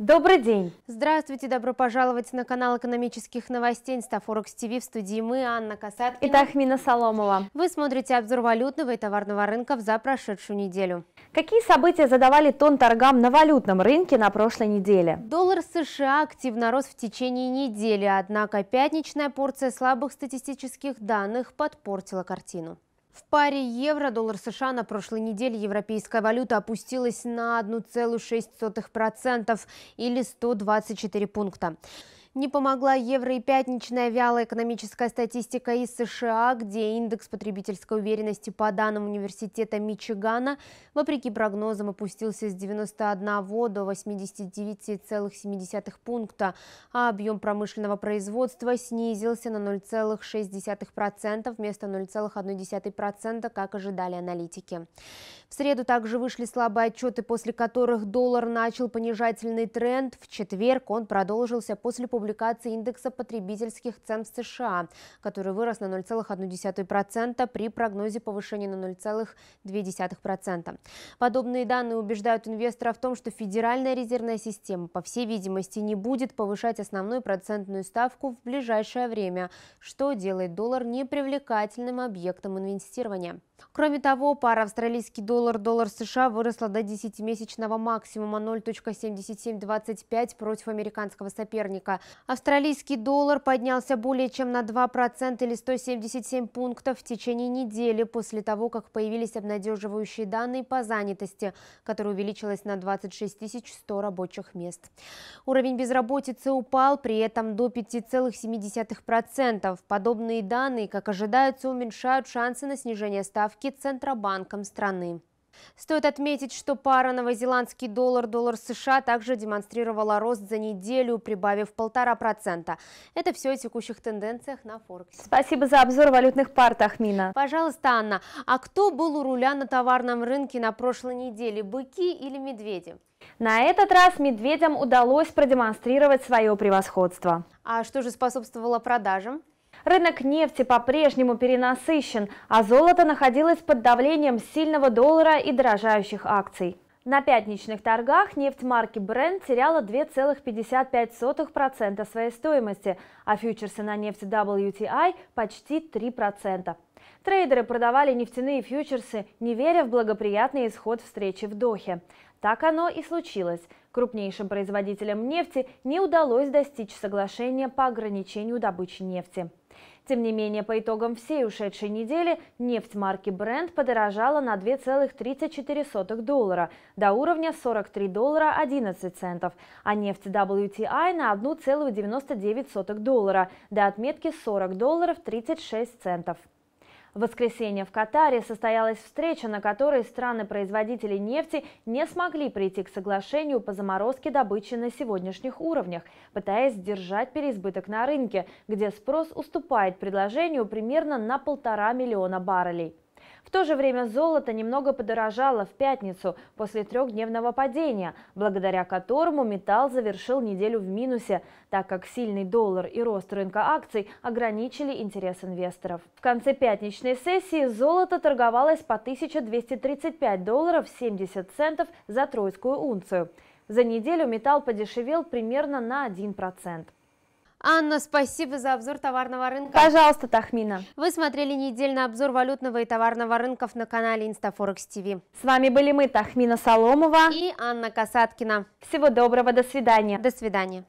Добрый день! Здравствуйте, добро пожаловать на канал экономических новостей Инстафорекс ТВ в студии мы, Анна Касаткина и Тахмина Соломова. Вы смотрите обзор валютного и товарного рынков за прошедшую неделю. Какие события задавали тон торгам на валютном рынке на прошлой неделе? Доллар США активно рос в течение недели, однако пятничная порция слабых статистических данных подпортила картину. В паре евро-доллар США на прошлой неделе европейская валюта опустилась на 1,6% или 124 пункта. Не помогла евро и пятничная вялая экономическая статистика из США, где индекс потребительской уверенности по данным университета Мичигана, вопреки прогнозам, опустился с 91 до 89,7 пункта, а объем промышленного производства снизился на 0,6% вместо 0,1%, как ожидали аналитики. В среду также вышли слабые отчеты, после которых доллар начал понижательный тренд. В четверг он продолжился после публикации публикации индекса потребительских цен в США, который вырос на 0,1% при прогнозе повышения на 0,2%. Подобные данные убеждают инвесторов в том, что Федеральная резервная система, по всей видимости, не будет повышать основную процентную ставку в ближайшее время, что делает доллар непривлекательным объектом инвестирования. Кроме того, пара австралийский доллар-доллар США выросла до 10-месячного максимума 0,7725 против американского соперника. Австралийский доллар поднялся более чем на 2% или 177 пунктов в течение недели после того, как появились обнадеживающие данные по занятости, которая увеличилась на 26 100 рабочих мест. Уровень безработицы упал, при этом до 5,7%. Подобные данные, как ожидается, уменьшают шансы на снижение ставки Центробанком страны. Стоит отметить, что пара новозеландский доллар, доллар США также демонстрировала рост за неделю, прибавив полтора процента. Это все о текущих тенденциях на Форексе. Спасибо за обзор валютных пар, Тахмина. Пожалуйста, Анна, а кто был у руля на товарном рынке на прошлой неделе, быки или медведи? На этот раз медведям удалось продемонстрировать свое превосходство. А что же способствовало продажам? Рынок нефти по-прежнему перенасыщен, а золото находилось под давлением сильного доллара и дорожающих акций. На пятничных торгах нефть марки Brent теряла 2,55% своей стоимости, а фьючерсы на нефть WTI почти 3%. Трейдеры продавали нефтяные фьючерсы, не веря в благоприятный исход встречи в Дохе. Так оно и случилось. Крупнейшим производителям нефти не удалось достичь соглашения по ограничению добычи нефти. Тем не менее, по итогам всей ушедшей недели нефть марки Brent подорожала на 2,34 доллара до уровня 43 доллара 11 центов, а нефть WTI на 1,99 доллара до отметки 40 долларов 36 центов. В воскресенье в Катаре состоялась встреча, на которой страны-производители нефти не смогли прийти к соглашению по заморозке добычи на сегодняшних уровнях, пытаясь сдержать переизбыток на рынке, где спрос уступает предложению примерно на полтора миллиона баррелей. В то же время золото немного подорожало в пятницу после трехдневного падения, благодаря которому металл завершил неделю в минусе, так как сильный доллар и рост рынка акций ограничили интерес инвесторов. В конце пятничной сессии золото торговалось по 1235 долларов 70 центов за тройскую унцию. За неделю металл подешевел примерно на 1%. Анна, спасибо за обзор товарного рынка. Пожалуйста, Тахмина. Вы смотрели недельный обзор валютного и товарного рынков на канале InstaForex TV. С вами были мы, Тахмина Соломова и Анна Касаткина. Всего доброго, до свидания. До свидания.